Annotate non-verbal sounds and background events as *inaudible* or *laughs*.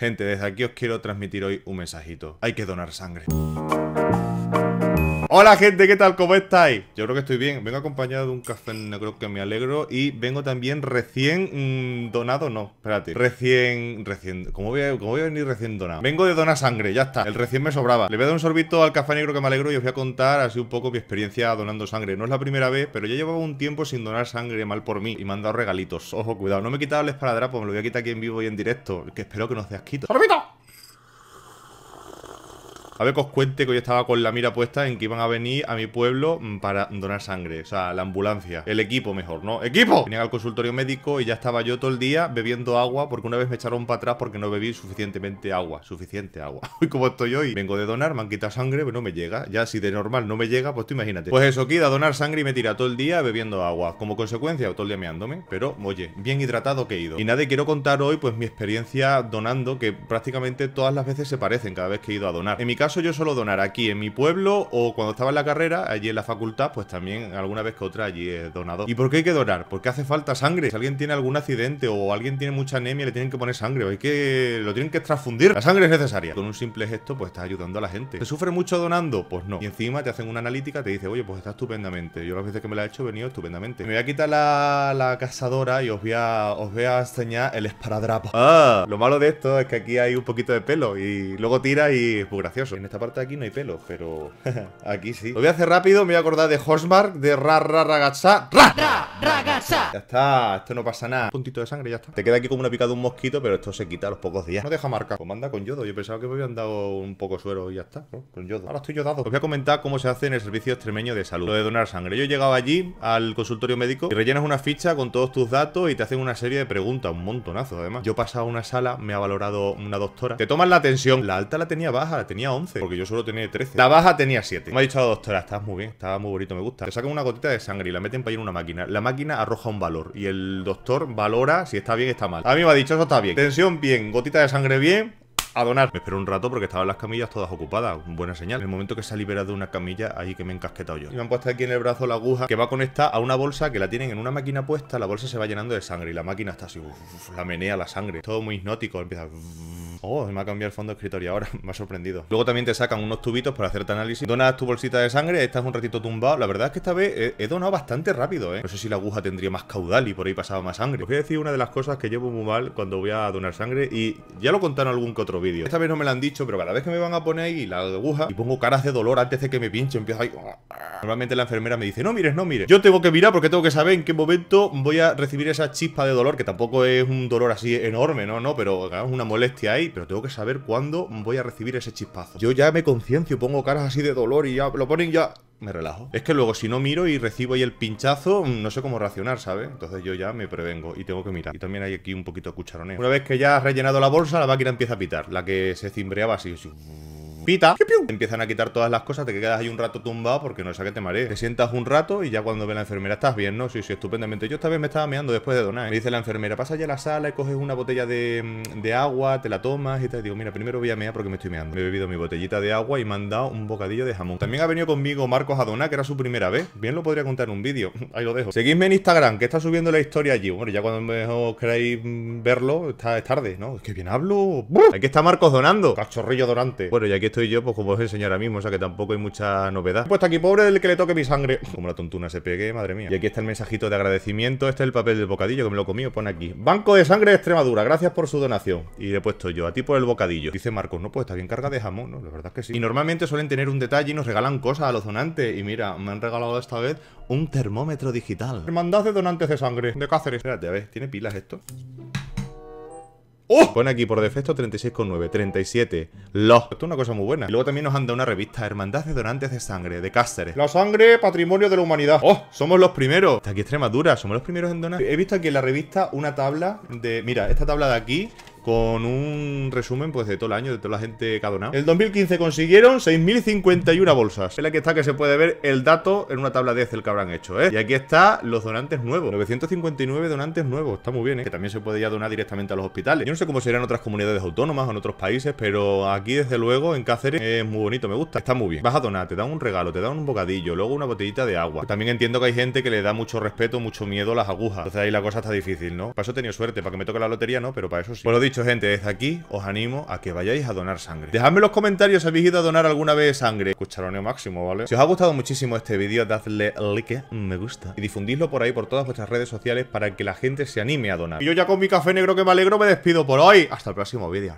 Gente, desde aquí os quiero transmitir hoy un mensajito. Hay que donar sangre. Hola gente, ¿qué tal? ¿Cómo estáis? Yo creo que estoy bien. Vengo acompañado de un café negro que me alegro y vengo también recién mm, donado, no, espérate. Recién, recién, ¿cómo voy, a, ¿cómo voy a venir recién donado? Vengo de donar sangre, ya está. El recién me sobraba. Le voy a dar un sorbito al café negro que me alegro y os voy a contar así un poco mi experiencia donando sangre. No es la primera vez, pero ya llevaba un tiempo sin donar sangre mal por mí y me han dado regalitos. Ojo, cuidado, no me he quitado el esparadrapo, pues me lo voy a quitar aquí en vivo y en directo, que espero que no seas quito. ¡Sorbito! A ver que os cuente que yo estaba con la mira puesta en que iban a venir a mi pueblo mm, para donar sangre. O sea, la ambulancia. El equipo mejor, ¿no? ¡Equipo! Venía al consultorio médico y ya estaba yo todo el día bebiendo agua porque una vez me echaron para atrás porque no bebí suficientemente agua. Suficiente agua. *laughs* Uy, como estoy hoy. Vengo de donar, me han quitado sangre, pero no me llega. Ya si de normal no me llega, pues tú imagínate. Pues eso, queda donar sangre y me tira todo el día bebiendo agua. Como consecuencia, todo el día meándome. Pero, oye, bien hidratado que he ido. Y nada, quiero contar hoy pues mi experiencia donando que prácticamente todas las veces se parecen cada vez que he ido a donar. En mi caso yo solo donar aquí en mi pueblo o cuando estaba en la carrera, allí en la facultad, pues también alguna vez que otra allí he donado. ¿Y por qué hay que donar? Porque hace falta sangre. Si alguien tiene algún accidente o alguien tiene mucha anemia, le tienen que poner sangre. O hay que... lo tienen que transfundir. La sangre es necesaria. Con un simple gesto, pues estás ayudando a la gente. ¿Te sufre mucho donando? Pues no. Y encima te hacen una analítica, te dice, oye, pues está estupendamente. Yo las veces que me la he hecho he venido estupendamente. Me voy a quitar la, cazadora y os voy a os voy a enseñar el esparadrapo. Ah, lo malo de esto es que aquí hay un poquito de pelo y luego tira y es muy gracioso. En esta parte de aquí no hay pelo, pero *laughs* aquí sí. Lo voy a hacer rápido, me voy a acordar de Hosmark, de ra ra ragaza, ¡Ra! ¡Ra! Ya está, esto no pasa nada. Un puntito de sangre, ya está. Te queda aquí como una picada de un mosquito, pero esto se quita a los pocos días. No deja marca. Pues manda con yodo. Yo pensaba que me habían dado un poco suero y ya está, Con yodo. Ahora estoy yodado. Os voy a comentar cómo se hace en el servicio extremeño de salud. Lo de donar sangre. Yo he llegado allí al consultorio médico y rellenas una ficha con todos tus datos y te hacen una serie de preguntas, un montonazo además. Yo he pasado a una sala, me ha valorado una doctora. Te toman la tensión. La alta la tenía baja, la tenía 11 porque yo solo tenía 13. La baja tenía 7. Me ha dicho la doctora, estás muy bien, estaba muy bonito, me gusta. Te sacan una gotita de sangre y la meten para ir en una máquina. La máquina arroja un valor y el doctor valora si está bien o está mal. A mí me ha dicho, eso está bien. Tensión bien, gotita de sangre bien, a donar. Me espero un rato porque estaban las camillas todas ocupadas. Buena señal. En el momento que se ha liberado una camilla, ahí que me he encasquetado yo. Y me han puesto aquí en el brazo la aguja que va conectada a una bolsa que la tienen en una máquina puesta. La bolsa se va llenando de sangre y la máquina está así. la menea la sangre. Todo muy hipnótico. Empieza. Oh, me ha cambiado el fondo de escritorio ahora, *laughs* me ha sorprendido. Luego también te sacan unos tubitos para hacerte análisis. Donas tu bolsita de sangre, estás un ratito tumbado. La verdad es que esta vez he, donado bastante rápido, ¿eh? No sé si la aguja tendría más caudal y por ahí pasaba más sangre. Os voy a decir una de las cosas que llevo muy mal cuando voy a donar sangre y ya lo contaron algún que otro vídeo. Esta vez no me lo han dicho, pero cada vez que me van a poner ahí la aguja y pongo caras de dolor antes de que me pinche, empiezo ahí... Normalmente la enfermera me dice, no mires, no mires. Yo tengo que mirar porque tengo que saber en qué momento voy a recibir esa chispa de dolor, que tampoco es un dolor así enorme, ¿no? No, pero es una molestia ahí pero tengo que saber cuándo voy a recibir ese chispazo. Yo ya me conciencio, pongo caras así de dolor y ya lo ponen ya... Me relajo. Es que luego si no miro y recibo ahí el pinchazo, mm, no sé cómo reaccionar, ¿sabes? Entonces yo ya me prevengo y tengo que mirar. Y también hay aquí un poquito de Una vez que ya has rellenado la bolsa, la máquina empieza a pitar. La que se cimbreaba así. así pita, empiezan a quitar todas las cosas, te quedas ahí un rato tumbado porque no sé qué te mareé. Te sientas un rato y ya cuando ve la enfermera, estás bien, ¿no? Sí, sí, estupendamente. Yo esta vez me estaba meando después de donar. Me dice la enfermera, pasa ya a la sala y coges una botella mm, de, agua, te la tomas y te digo, mira, primero voy a mear porque me estoy meando. Me he bebido mi botellita de agua y me han dado un bocadillo de jamón. También ha venido conmigo Marcos a donar, que era su primera vez. Bien lo podría contar en un vídeo. *laughs* ahí lo dejo. Seguidme en Instagram, que está subiendo la historia allí. Bueno, ya cuando mejor queráis mm, verlo, está, tarde, ¿no? Es que bien hablo. ¡Buf! Aquí está Marcos donando. Cachorrillo donante. Bueno, ya que estoy yo, pues como os enseño ahora mismo, o sea que tampoco hay mucha novedad. he puesto aquí pobre el que le toque mi sangre. *laughs* Como la tontuna se pegue, madre mía. Y aquí está el mensajito de agradecimiento. Este es el papel del bocadillo que me lo comí, pone aquí. Banco de sangre de Extremadura, gracias por su donación. Y le he puesto yo, a ti por el bocadillo. Dice Marcos, no, pues está bien carga de jamón, ¿no? La verdad es que sí. Y normalmente suelen tener un detalle y nos regalan cosas a los donantes. Y mira, me han regalado esta vez un termómetro digital. Hermandad de donantes de sangre de Cáceres. Espérate, a ver, ¿tiene pilas esto? ¡Oh! Pone aquí por defecto 36,9, 37. ¡Lo! Esto es una cosa muy buena. Y luego también nos han dado una revista, Hermandad de Donantes de Sangre, de Cáceres. La sangre, patrimonio de la humanidad. ¡Oh! Somos los primeros. Está aquí Extremadura, somos los primeros en donar. He visto aquí en la revista una tabla de... Mira, esta tabla de aquí con un resumen pues de todo el año, de toda la gente que ha donado. En el 2015 consiguieron 6.051 bolsas. Es la que está que se puede ver el dato en una tabla de Excel que habrán hecho, ¿eh? Y aquí está los donantes nuevos. 959 donantes nuevos. Está muy bien, ¿eh? Que también se puede ya donar directamente a los hospitales. Yo no sé cómo serán otras comunidades autónomas o en otros países, pero aquí desde luego en Cáceres es muy bonito, me gusta. Está muy bien. Vas a donar, te dan un regalo, te dan un bocadillo, luego una botellita de agua. También entiendo que hay gente que le da mucho respeto, mucho miedo a las agujas. Entonces ahí la cosa está difícil, ¿no? Para eso he tenido suerte, para que me toque la lotería, ¿no? Pero para eso sí. lo dicho, gente, desde aquí os animo a que vayáis a donar sangre. Dejadme en los comentarios si habéis ido a donar alguna vez sangre. Cucharoneo máximo, ¿vale? Si os ha gustado muchísimo este vídeo, dadle like, me gusta. Y difundidlo por ahí, por todas vuestras redes sociales, para que la gente se anime a donar. Y yo ya con mi café negro que me alegro, me despido por hoy. Hasta el próximo vídeo.